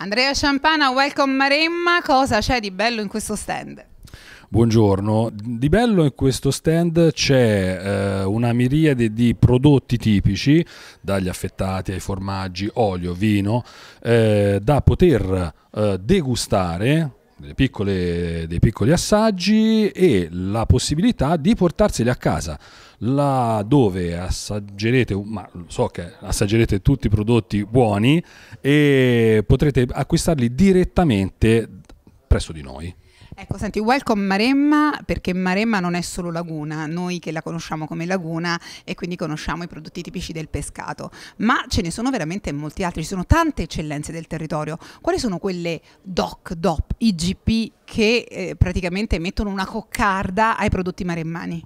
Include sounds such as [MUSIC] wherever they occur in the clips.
Andrea Ciampana, welcome Maremma, cosa c'è di bello in questo stand? Buongiorno, di bello in questo stand c'è eh, una miriade di prodotti tipici, dagli affettati ai formaggi, olio, vino, eh, da poter eh, degustare delle piccole, dei piccoli assaggi e la possibilità di portarseli a casa, là dove assaggerete, ma so che assaggerete tutti i prodotti buoni e potrete acquistarli direttamente presso di noi. Ecco, senti, welcome Maremma perché Maremma non è solo laguna, noi che la conosciamo come laguna e quindi conosciamo i prodotti tipici del pescato, ma ce ne sono veramente molti altri, ci sono tante eccellenze del territorio. Quali sono quelle DOC, DOP, IGP che eh, praticamente mettono una coccarda ai prodotti maremmani?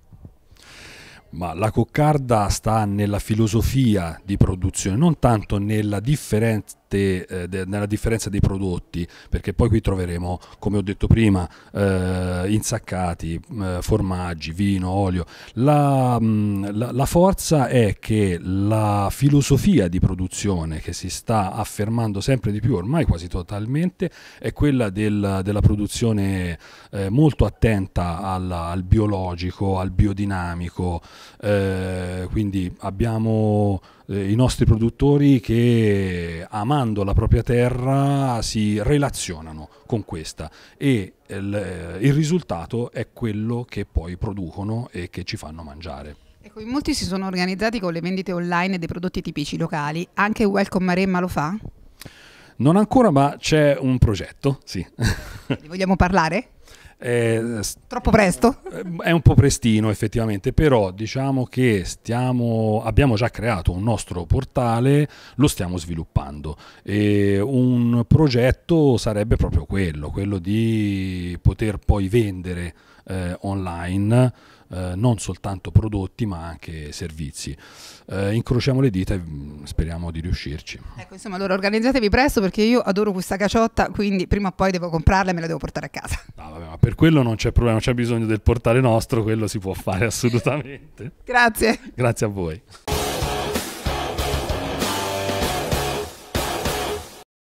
ma la coccarda sta nella filosofia di produzione, non tanto nella, eh, nella differenza dei prodotti, perché poi qui troveremo, come ho detto prima, eh, insaccati, eh, formaggi, vino, olio. La, mh, mm, la, la forza è che la filosofia di produzione che si sta affermando sempre di più, ormai quasi totalmente, è quella del, della produzione eh, molto attenta alla, al biologico, al biodinamico, eh, quindi abbiamo eh, i nostri produttori che amando la propria terra si relazionano con questa e il, eh, eh, il risultato è quello che poi producono e che ci fanno mangiare. Ecco, in molti si sono organizzati con le vendite online dei prodotti tipici locali, anche Welcome Maremma lo fa? Non ancora, ma c'è un progetto, sì. Ne vogliamo parlare? È, eh, Troppo presto? Eh, è un po' prestino effettivamente, però diciamo che stiamo, abbiamo già creato un nostro portale, lo stiamo sviluppando e un progetto sarebbe proprio quello, quello di poter poi vendere eh, online eh, non soltanto prodotti ma anche servizi. Eh, incrociamo le dita e mm, speriamo di riuscirci. Ecco, insomma, allora organizzatevi presto perché io adoro questa caciotta, quindi prima o poi devo comprarla e me la devo portare a casa. No, vabbè, ma per quello non c'è problema, non c'è bisogno del portale nostro, quello si può fare [LAUGHS] assolutamente. Grazie. Grazie a voi.